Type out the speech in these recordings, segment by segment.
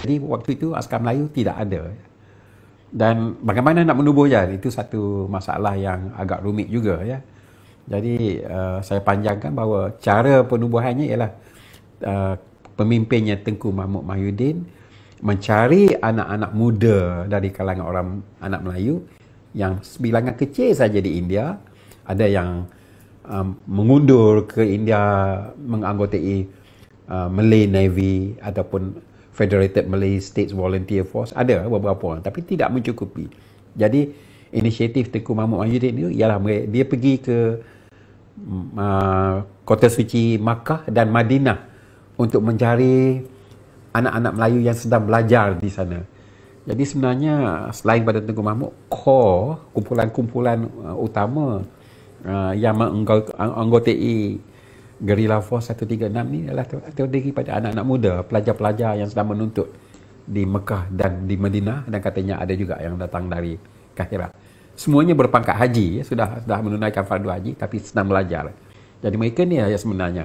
Jadi waktu itu askar Melayu tidak ada. Dan bagaimana nak menubuhnya itu satu masalah yang agak rumit juga ya. Jadi uh, saya panjangkan bahawa cara penubuhannya ialah uh, pemimpinnya Tengku Mahmud Mahyudin mencari anak-anak muda dari kalangan orang anak Melayu yang sebilangan kecil saja di India ada yang um, mengundur ke India menganggotai uh, Malay Navy ataupun Federated Malay States Volunteer Force ada beberapa orang tapi tidak mencukupi. Jadi inisiatif Tengku Mahmud Mahyuddin itu ialah dia pergi ke uh, Kota Suci Makkah dan Madinah untuk mencari anak-anak Melayu yang sedang belajar di sana. Jadi sebenarnya selain pada Tengku Mahmud, core kumpulan-kumpulan ah, utama uh, yang menggotai Gerila Force 136 ni adalah terdiri pada anak-anak muda, pelajar-pelajar yang sedang menuntut di Mekah dan di Madinah dan katanya ada juga yang datang dari Kahirah. Semuanya berpangkat haji, ya, sudah sudah menunaikan fardu haji tapi sedang belajar. Jadi mereka ni yang sebenarnya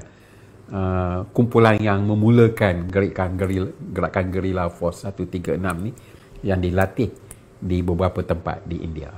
uh, kumpulan yang memulakan gerakan gerila, gerakan Gerila Force 136 ni yang dilatih di beberapa tempat di India.